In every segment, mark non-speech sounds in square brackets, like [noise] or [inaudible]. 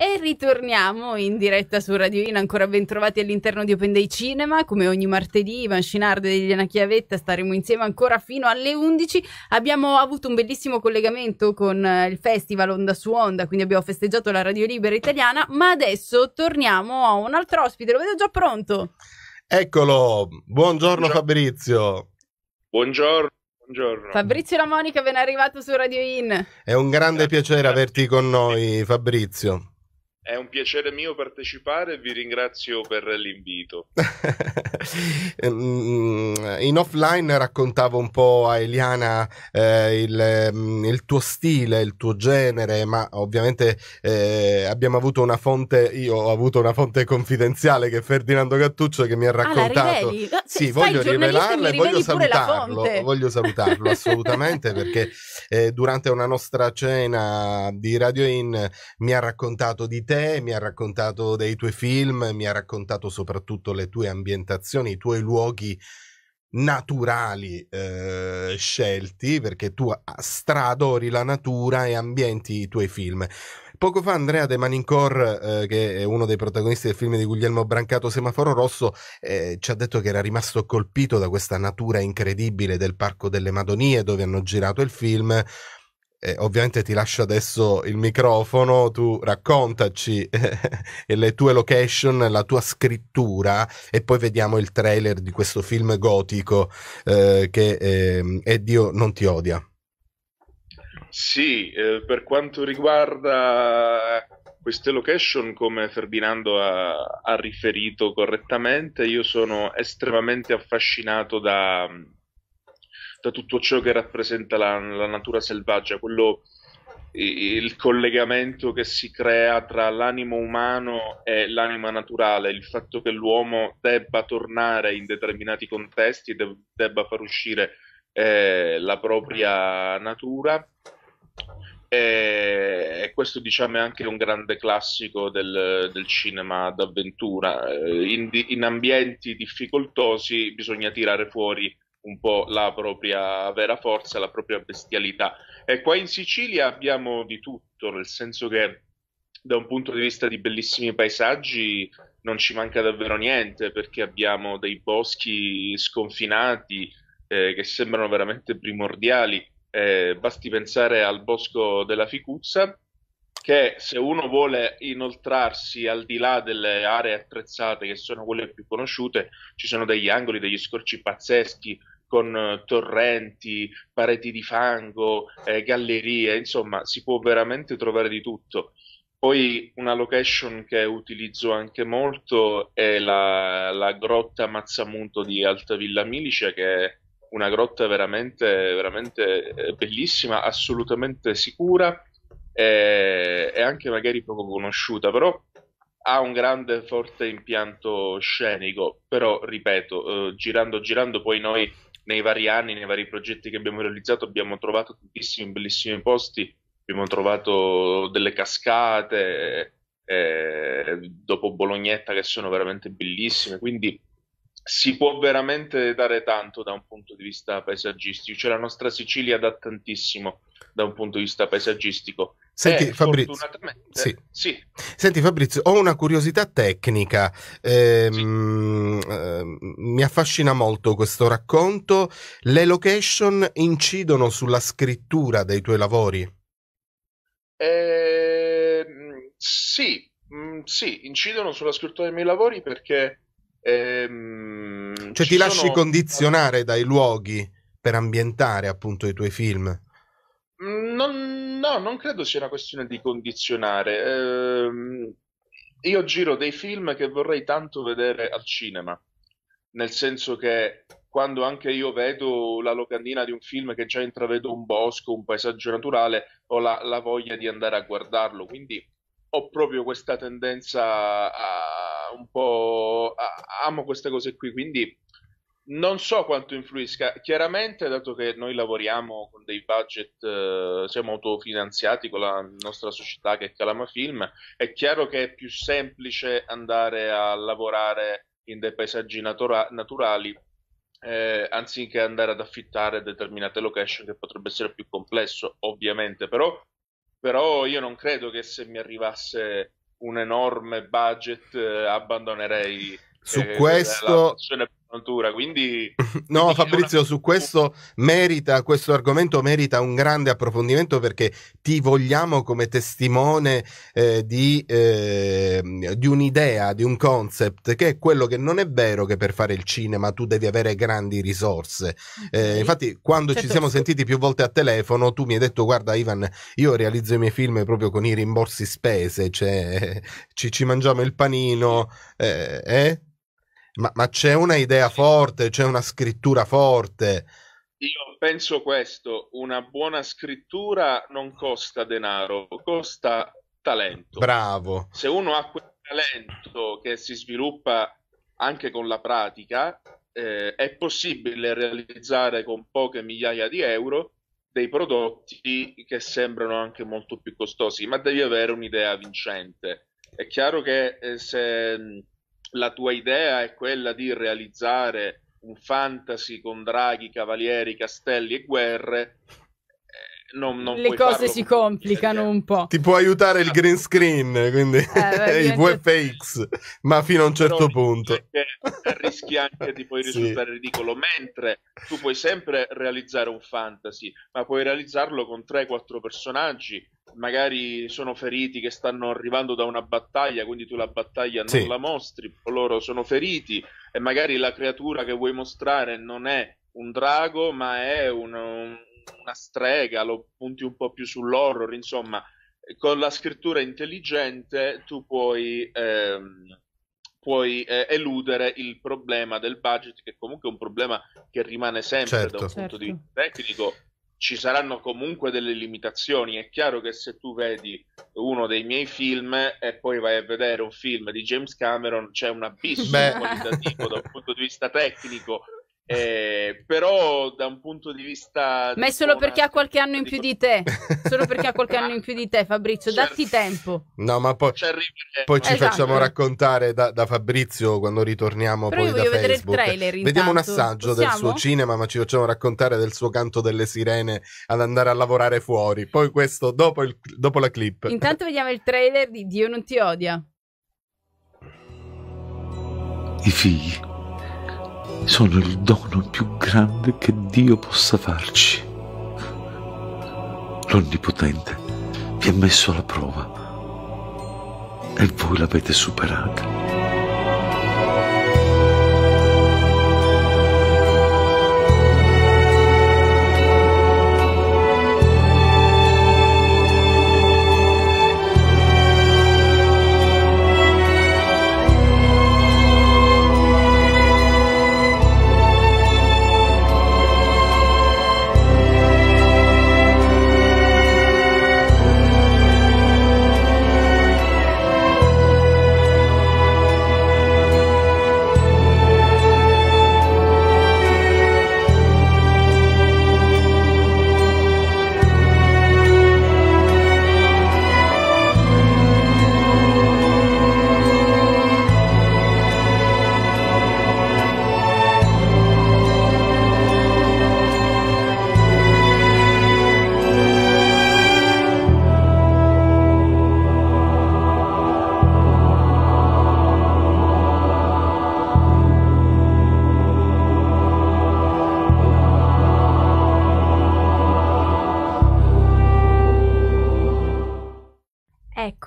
E ritorniamo in diretta su Radio In, ancora ben trovati all'interno di Open Day Cinema, come ogni martedì Ivan Scinardo ed Elena Chiavetta staremo insieme ancora fino alle 11. Abbiamo avuto un bellissimo collegamento con eh, il festival Onda su Onda, quindi abbiamo festeggiato la Radio Libera italiana, ma adesso torniamo a un altro ospite, lo vedo già pronto. Eccolo, buongiorno, buongiorno. Fabrizio. Buongiorno. Buongiorno. Fabrizio La Monica ben arrivato su Radio In. È un grande grazie, piacere averti con noi, Fabrizio. È un piacere mio partecipare e vi ringrazio per l'invito. [laughs] Ehm, mm, in offline raccontavo un po' a Eliana eh, il, mm, il, tuo stile, il tuo genere, ma ovviamente eh, abbiamo avuto una fonte, io ho avuto una fonte confidenziale che è Ferdinando Gattuccio che mi ha ah, raccontato. Ah, sì, voglio rivelarla e voglio salutarlo, voglio salutarlo assolutamente perché eh, durante una nostra cena di Radio In mi ha raccontato di te te, mi ha raccontato dei tuoi film, mi ha raccontato soprattutto le tue ambientazioni, i tuoi luoghi naturali eh, scelti perché tu stradori la natura e ambienti i tuoi film. Poco fa Andrea De Manincor, eh, che è uno dei protagonisti del film di Guglielmo Brancato Semaforo Rosso, eh, ci ha detto che era rimasto colpito da questa natura incredibile del Parco delle Madonie dove hanno girato il film, eh, ovviamente ti lascio adesso il microfono, tu raccontaci eh, le tue location, la tua scrittura e poi vediamo il trailer di questo film gotico eh, che è ehm, Dio non ti odia. Sì, eh, per quanto riguarda queste location, come Ferdinando ha, ha riferito correttamente, io sono estremamente affascinato da, da tutto ciò che rappresenta la, la natura selvaggia, quello, il collegamento che si crea tra l'animo umano e l'anima naturale, il fatto che l'uomo debba tornare in determinati contesti, debba far uscire eh, la propria natura. E, questo diciamo è anche un grande classico del, del cinema d'avventura. Eh, in, in ambienti difficoltosi bisogna tirare fuori un po' la propria vera forza, la propria bestialità. E qua in Sicilia abbiamo di tutto, nel senso che da un punto di vista di bellissimi paesaggi non ci manca davvero niente perché abbiamo dei boschi sconfinati eh, che sembrano veramente primordiali. Eh, basti pensare al bosco della Ficuzza, che se uno vuole inoltrarsi al di là delle aree attrezzate che sono quelle più conosciute, ci sono degli angoli, degli scorci pazzeschi con eh, torrenti, pareti di fango, eh, gallerie, insomma si può veramente trovare di tutto. Poi una location che utilizzo anche molto è la, la grotta Mazzamunto di Altavilla Milice, che è una grotta veramente, veramente eh, bellissima, assolutamente sicura eh, è anche magari poco conosciuta, però ha un grande forte impianto scenico, però ripeto, eh, girando girando poi noi nei vari anni, nei vari progetti che abbiamo realizzato abbiamo trovato tantissimi bellissimi posti, abbiamo trovato delle cascate eh, dopo Bolognetta che sono veramente bellissime, quindi si può veramente dare tanto da un punto di vista paesaggistico, cioè la nostra Sicilia dà tantissimo da un punto di vista paesaggistico Senti, eh, Fabrizio, sì. Sì. Senti, Fabrizio, ho una curiosità tecnica. Eh, sì. mh, eh, mi affascina molto questo racconto. Le location incidono sulla scrittura dei tuoi lavori? Ehm, sì, mh, mm, sì, incidono sulla scrittura dei miei lavori perché... Ehm, cioè ti lasci condizionare dai luoghi per ambientare appunto i tuoi film? Mm, non No, non credo sia una questione di condizionare. Ehm, io giro dei film che vorrei tanto vedere al cinema, nel senso che quando anche io vedo la locandina di un film che già intravedo un bosco, un paesaggio naturale, ho la, la voglia di andare a guardarlo. Quindi ho proprio questa tendenza a un po'... A, amo queste cose qui, quindi non so quanto influisca, chiaramente dato che noi lavoriamo con dei budget, eh, siamo autofinanziati con la nostra società che è Calama Film, è chiaro che è più semplice andare a lavorare in dei paesaggi natura- naturali eh, anziché andare ad affittare determinate location che potrebbe essere più complesso, ovviamente, però, però io non credo che se mi arrivasse un enorme budget eh, abbandonerei su eh, questo Antura, quindi... [laughs] no, Fabrizio, su questo merita, questo argomento merita un grande approfondimento perché ti vogliamo come testimone eh, di, eh, di, un'idea, di un concept, che è quello che non è vero che per fare il cinema tu devi avere grandi risorse. Eh, sì. infatti, quando certo. ci siamo sentiti più volte a telefono, tu mi hai detto, guarda Ivan, io realizzo i miei film proprio con i rimborsi spese, cioè eh, ci, ci mangiamo il panino, eh? eh? Ma, ma c'è una idea forte, c'è una scrittura forte. Io penso questo, una buona scrittura non costa denaro, costa talento. Bravo. Se uno ha quel talento che si sviluppa anche con la pratica, eh, è possibile realizzare con poche migliaia di euro dei prodotti che sembrano anche molto più costosi, ma devi avere un'idea vincente. È chiaro che eh, se la tua idea è quella di realizzare un fantasy con draghi, cavalieri, castelli e guerre, non, non le cose si complicano un po'. Ti può aiutare il green screen, quindi eh, [laughs] i VFX, ma fino a un certo no, punto. rischi anche di poi [laughs] risultare sì. ridicolo, mentre tu puoi sempre realizzare un fantasy, ma puoi realizzarlo con 3-4 personaggi, magari sono feriti che stanno arrivando da una battaglia, quindi tu la battaglia non sì. la mostri, loro sono feriti e magari la creatura che vuoi mostrare non è un drago, ma è un, un una strega, lo punti un po' più sull'horror, insomma, con la scrittura intelligente tu puoi, ehm, puoi eh, eludere il problema del budget, che comunque è un problema che rimane sempre certo. da un certo. punto di certo. vista tecnico. Ci saranno comunque delle limitazioni. È chiaro che se tu vedi uno dei miei film e poi vai a vedere un film di James Cameron, c'è un abisso qualitativo da un punto di vista tecnico eh, però da un punto di vista... Ma è solo perché ha qualche anno in più di te. solo perché ha qualche anno in più di te, Fabrizio. Certo. Datti tempo. No, ma poi, poi ci esatto. facciamo raccontare da, da, Fabrizio quando ritorniamo però poi da vedere Il trailer, Vediamo un assaggio Possiamo? del suo cinema, ma ci facciamo raccontare del suo canto delle sirene ad andare a lavorare fuori. Poi questo dopo, il, dopo la clip. Intanto vediamo il trailer di Dio non ti odia. I figli sono il dono più grande che Dio possa farci. L'Onnipotente vi ha messo alla prova e voi l'avete superata.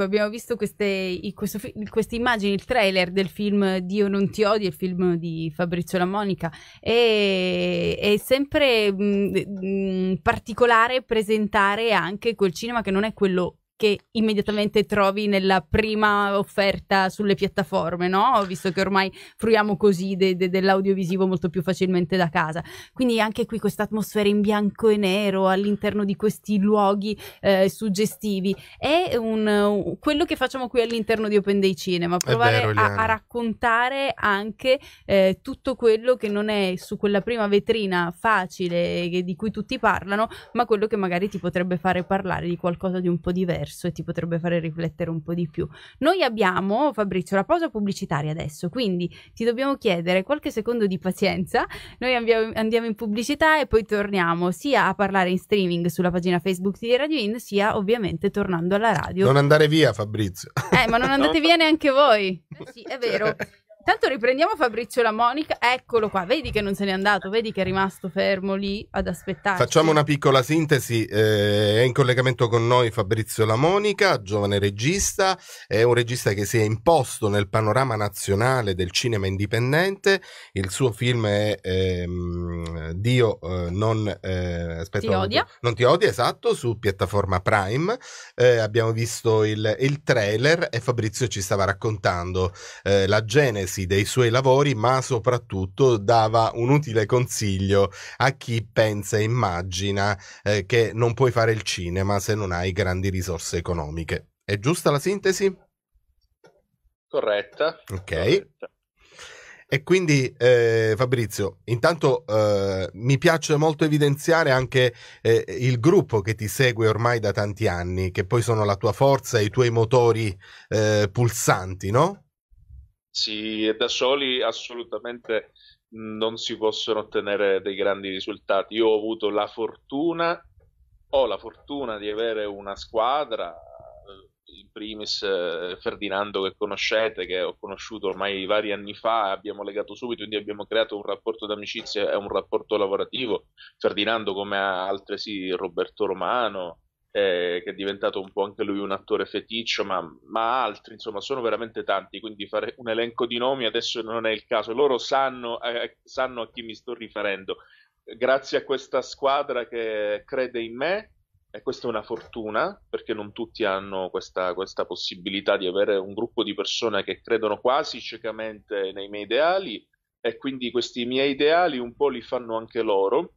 ecco, abbiamo visto queste, questo, queste, immagini, il trailer del film Dio non ti odio, il film di Fabrizio La Monica, e è sempre mh, mm, mh, mm, particolare presentare anche quel cinema che non è quello che immediatamente trovi nella prima offerta sulle piattaforme, no? Visto che ormai fruiamo così de- de- dell'audiovisivo molto più facilmente da casa. Quindi anche qui questa atmosfera in bianco e nero all'interno di questi luoghi eh, suggestivi è un, quello che facciamo qui all'interno di Open Day Cinema, provare vero, a-, a, raccontare anche eh, tutto quello che non è su quella prima vetrina facile eh, di cui tutti parlano, ma quello che magari ti potrebbe fare parlare di qualcosa di un po' diverso diverso e ti potrebbe fare riflettere un po' di più. Noi abbiamo, Fabrizio, la pausa pubblicitaria adesso, quindi ti dobbiamo chiedere qualche secondo di pazienza. Noi andiamo, andiamo in pubblicità e poi torniamo sia a parlare in streaming sulla pagina Facebook di Radio In, sia ovviamente tornando alla radio. Non andare via, Fabrizio. Eh, ma non andate via neanche voi. Eh sì, è cioè, vero. Intanto riprendiamo Fabrizio La Monica, eccolo qua, vedi che non se n'è andato, vedi che è rimasto fermo lì ad aspettare. Facciamo una piccola sintesi, eh, è in collegamento con noi Fabrizio La Monica, giovane regista, è un regista che si è imposto nel panorama nazionale del cinema indipendente, il suo film è ehm, Dio eh, non, eh, aspetta, ti odia. Non ti odia, esatto, su piattaforma Prime, eh, abbiamo visto il, il, trailer e Fabrizio ci stava raccontando eh, la genesi analisi dei suoi lavori, ma soprattutto dava un utile consiglio a chi pensa e immagina eh, che non puoi fare il cinema se non hai grandi risorse economiche. È giusta la sintesi? Corretta. Ok. Corretta. E quindi eh, Fabrizio, intanto eh, mi piace molto evidenziare anche eh, il gruppo che ti segue ormai da tanti anni, che poi sono la tua forza, e i tuoi motori eh, pulsanti, no? si, da soli assolutamente non si possono ottenere dei grandi risultati. Io ho avuto la fortuna, ho la fortuna di avere una squadra, eh, in primis eh, Ferdinando che conoscete, che ho conosciuto ormai vari anni fa, abbiamo legato subito, quindi abbiamo creato un rapporto d'amicizia e un rapporto lavorativo. Ferdinando come altresì Roberto Romano, eh, che è diventato un po' anche lui un attore feticcio, ma, ma, altri, insomma, sono veramente tanti, quindi fare un elenco di nomi adesso non è il caso, loro sanno, eh, eh, sanno a chi mi sto riferendo. Grazie a questa squadra che crede in me, e questa è una fortuna, perché non tutti hanno questa, questa possibilità di avere un gruppo di persone che credono quasi ciecamente nei miei ideali, e quindi questi miei ideali un po' li fanno anche loro,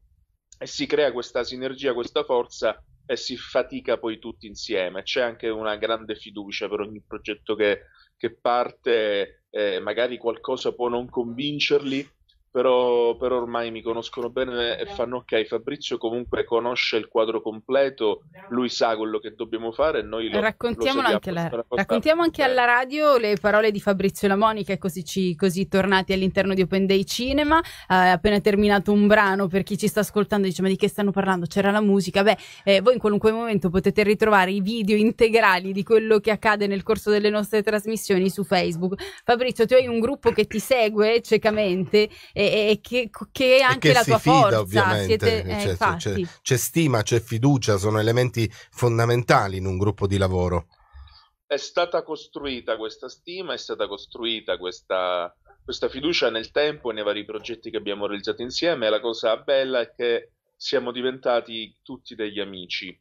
e si crea questa sinergia, questa forza e si fatica poi tutti insieme. C'è anche una grande fiducia per ogni progetto che, che parte, eh, magari qualcosa può non convincerli, però, però, ormai mi conoscono bene e fanno ok, Fabrizio comunque conosce il quadro completo, lui sa quello che dobbiamo fare e noi lo, raccontiamo, lo anche, la, raccontiamo anche alla radio le parole di Fabrizio La Monica, così, ci, così tornati all'interno di Open Day Cinema, ha eh, appena terminato un brano per chi ci sta ascoltando dice ma di che stanno parlando? C'era la musica, beh eh, voi in qualunque momento potete ritrovare i video integrali di quello che accade nel corso delle nostre trasmissioni su Facebook. Fabrizio tu hai un gruppo che ti segue ciecamente e, e che, che, è anche che la tua fida, forza. Ovviamente. Siete, eh, cioè, c'è, c'è, c'è stima, c'è fiducia, sono elementi fondamentali in un gruppo di lavoro. È stata costruita questa stima, è stata costruita questa, questa fiducia nel tempo e nei vari progetti che abbiamo realizzato insieme. La cosa bella è che siamo diventati tutti degli amici.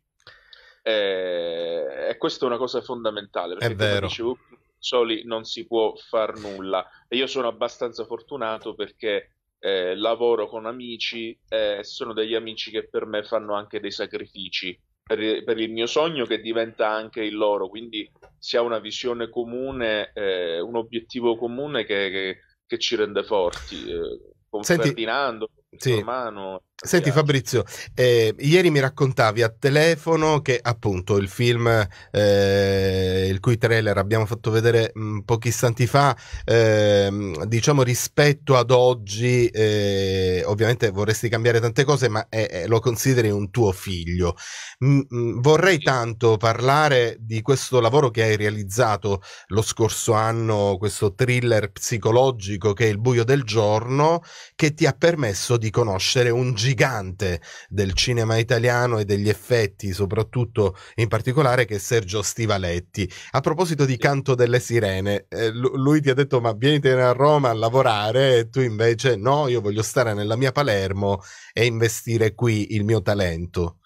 Eh, e questa è una cosa fondamentale perché, come Dicevo, soli non si può far nulla. E io sono abbastanza fortunato perché eh, lavoro con amici e eh, sono degli amici che per me fanno anche dei sacrifici per, per, il mio sogno che diventa anche il loro. Quindi si ha una visione comune, eh, un obiettivo comune che, che, che, ci rende forti. Eh, con Senti, Ferdinando, sì. Romano. Senti Fabrizio, eh, ieri mi raccontavi a telefono che appunto il film, eh, il cui trailer abbiamo fatto vedere mh, mm, pochi istanti fa, eh, diciamo rispetto ad oggi, eh, ovviamente vorresti cambiare tante cose, ma eh, eh, lo consideri un tuo figlio. M- m- mm, vorrei tanto parlare di questo lavoro che hai realizzato lo scorso anno, questo thriller psicologico che è Il buio del giorno, che ti ha permesso di conoscere un gigante del cinema italiano e degli effetti, soprattutto in particolare, che è Sergio Stivaletti. A proposito di Canto delle Sirene, eh, lui ti ha detto ma vieni a Roma a lavorare e tu invece no, io voglio stare nella mia Palermo e investire qui il mio talento.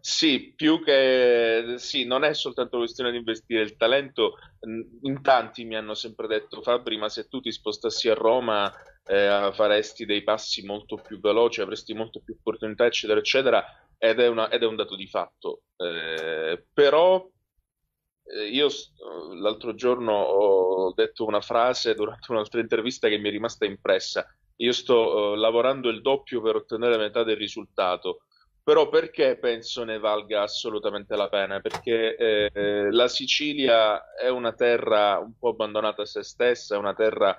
Sì, più che sì, non è soltanto questione di investire il talento. In tanti mi hanno sempre detto, Fabri, ma se tu ti spostassi a Roma eh, faresti dei passi molto più veloci, avresti molto più opportunità, eccetera, eccetera, ed è, una, ed è un dato di fatto. Eh, però eh, io l'altro giorno ho detto una frase durante un'altra intervista che mi è rimasta impressa. Io sto eh, lavorando il doppio per ottenere metà del risultato, però perché penso ne valga assolutamente la pena? Perché eh, la Sicilia è una terra un po' abbandonata a se stessa, è una terra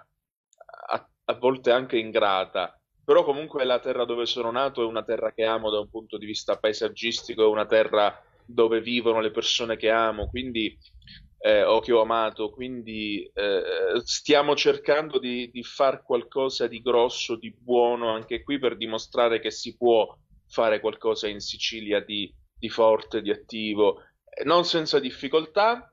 a volte anche ingrata, però comunque la terra dove sono nato è una terra che amo da un punto di vista paesaggistico, è una terra dove vivono le persone che amo, quindi eh, o che ho amato, quindi eh, stiamo cercando di, di fare qualcosa di grosso, di buono anche qui per dimostrare che si può fare qualcosa in Sicilia di, di forte, di attivo, non senza difficoltà,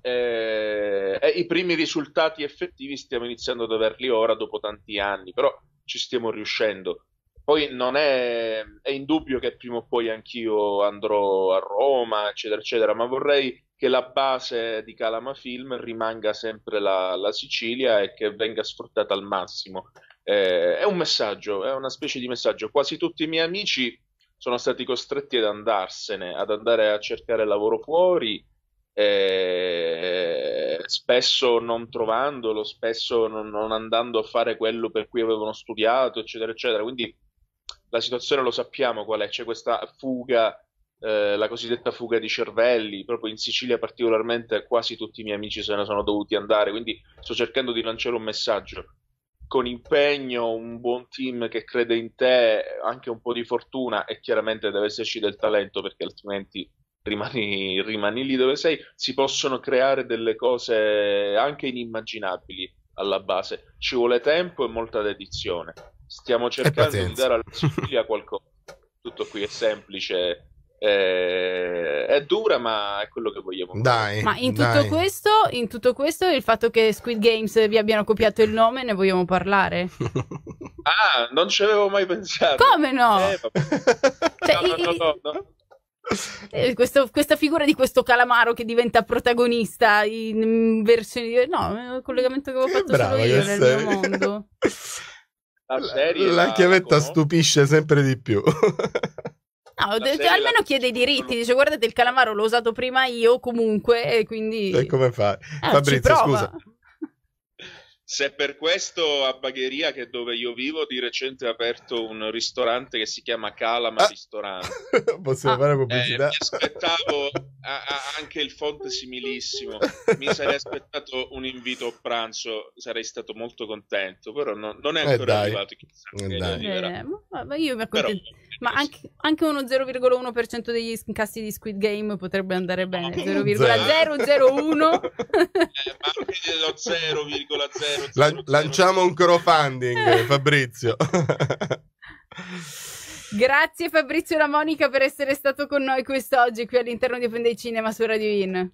eh, eh, i primi risultati effettivi stiamo iniziando ad averli ora dopo tanti anni, però ci stiamo riuscendo. Poi non è, è indubbio che prima o poi anch'io andrò a Roma, eccetera, eccetera, ma vorrei che la base di Calama Film rimanga sempre la, la Sicilia e che venga sfruttata al massimo. Eh, è un messaggio, è una specie di messaggio. Quasi tutti i miei amici sono stati costretti ad andarsene, ad andare a cercare lavoro fuori eh, spesso non trovandolo, spesso non, non, andando a fare quello per cui avevano studiato, eccetera, eccetera. Quindi la situazione lo sappiamo qual è, c'è questa fuga, eh, la cosiddetta fuga di cervelli, proprio in Sicilia particolarmente quasi tutti i miei amici se ne sono dovuti andare, quindi sto cercando di lanciare un messaggio. Con impegno, un buon team che crede in te, anche un po' di fortuna e chiaramente deve esserci del talento perché altrimenti rimani, rimani lì dove sei, si possono creare delle cose anche inimmaginabili alla base. Ci vuole tempo e molta dedizione. Stiamo cercando di dare alla Sicilia [laughs] qualcosa. Tutto qui è semplice, eh, è dura, ma è quello che vogliamo. Dai, ma in tutto, dai. Questo, in tutto questo, il fatto che Squid Games vi abbiano copiato il nome, ne vogliamo parlare? ah, non ci avevo mai pensato. Come no? Eh, cioè, no, no, no, no, eh, questo, questa figura di questo calamaro che diventa protagonista in versione di... No, il collegamento che avevo fatto Brava solo io nel sei. mio mondo. [laughs] La, la, la chiavetta come? stupisce sempre di più. [laughs] No, de- almeno la... chiede i diritti, dice guardate il calamaro l'ho usato prima io comunque e quindi... E come fai? Eh, Fabrizio scusa, se per questo a Bagheria, che è dove io vivo, di recente ha aperto un ristorante che si chiama Calama ah. Ristorante. [laughs] Possiamo ah. fare pubblicità? Eh, mi aspettavo a, a, anche il font similissimo. Mi sarei aspettato un invito a pranzo, sarei stato molto contento, però no, non è eh, ancora eh arrivato. Chissà eh dai. Eh, io mi accontento. Però... Ma anche, anche uno 0,1% degli incassi di Squid Game potrebbe andare bene. 0,001. eh, lanciamo un crowdfunding, eh. Fabrizio. Grazie Fabrizio e la Monica per essere stato con noi quest'oggi qui all'interno di Open Day Cinema su Radio In.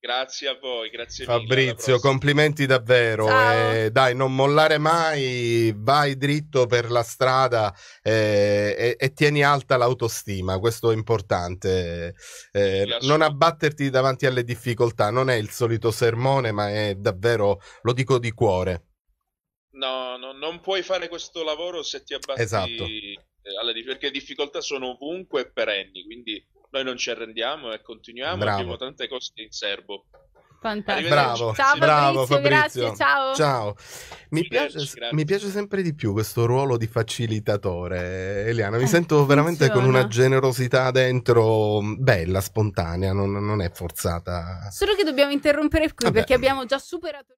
Grazie a voi, grazie Fabrizio, complimenti davvero. Eh, dai, non mollare mai, vai dritto per la strada eh, e, e, tieni alta l'autostima, questo è importante. Eh, eh non abbatterti davanti alle difficoltà, non è il solito sermone, ma è davvero, lo dico di cuore. No, no non puoi fare questo lavoro se ti abbatti esatto. Eh, alle, perché difficoltà sono ovunque e perenni, quindi noi non ci arrendiamo e continuiamo. Bravo. Abbiamo tante cose in serbo. Fantastico. Bravo, ciao Fabrizio, bravo Fabrizio. Grazie, ciao. ciao. Mi, piace, mi, piace, sempre di più questo ruolo di facilitatore, Eliana. Mi eh, sento veramente con una generosità dentro bella, spontanea, non, non, è forzata. Solo che dobbiamo interrompere qui Vabbè. perché abbiamo già superato.